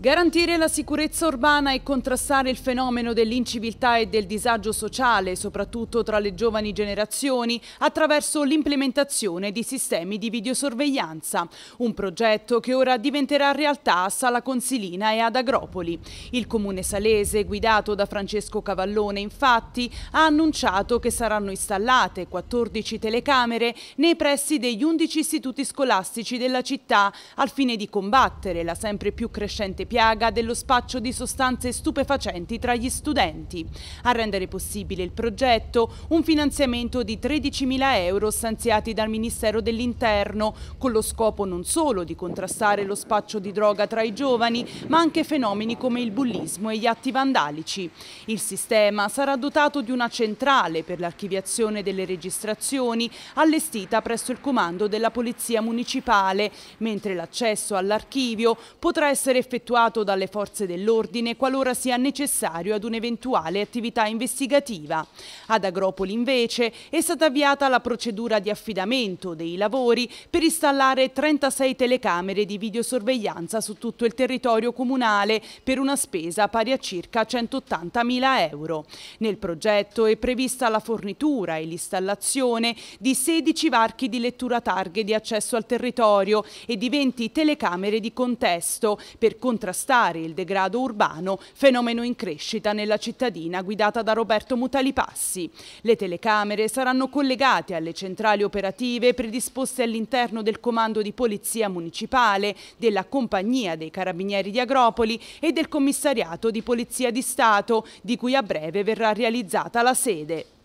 Garantire la sicurezza urbana e contrastare il fenomeno dell'inciviltà e del disagio sociale, soprattutto tra le giovani generazioni, attraverso l'implementazione di sistemi di videosorveglianza, un progetto che ora diventerà realtà a Sala Consilina e ad Agropoli. Il comune salese, guidato da Francesco Cavallone, infatti, ha annunciato che saranno installate 14 telecamere nei pressi degli 11 istituti scolastici della città al fine di combattere la sempre più crescente piaga dello spaccio di sostanze stupefacenti tra gli studenti. A rendere possibile il progetto un finanziamento di 13.000 euro stanziati dal Ministero dell'Interno, con lo scopo non solo di contrastare lo spaccio di droga tra i giovani, ma anche fenomeni come il bullismo e gli atti vandalici. Il sistema sarà dotato di una centrale per l'archiviazione delle registrazioni allestita presso il comando della Polizia Municipale, mentre l'accesso all'archivio potrà essere effettuato effettuato dalle forze dell'ordine qualora sia necessario ad un'eventuale attività investigativa. Ad Agropoli invece è stata avviata la procedura di affidamento dei lavori per installare 36 telecamere di videosorveglianza su tutto il territorio comunale per una spesa pari a circa 180.000 euro. Nel progetto è prevista la fornitura e l'installazione di 16 varchi di lettura targhe di accesso al territorio e di 20 telecamere di contesto per contrastare contrastare il degrado urbano, fenomeno in crescita nella cittadina guidata da Roberto Mutalipassi. Le telecamere saranno collegate alle centrali operative predisposte all'interno del Comando di Polizia Municipale, della Compagnia dei Carabinieri di Agropoli e del Commissariato di Polizia di Stato, di cui a breve verrà realizzata la sede.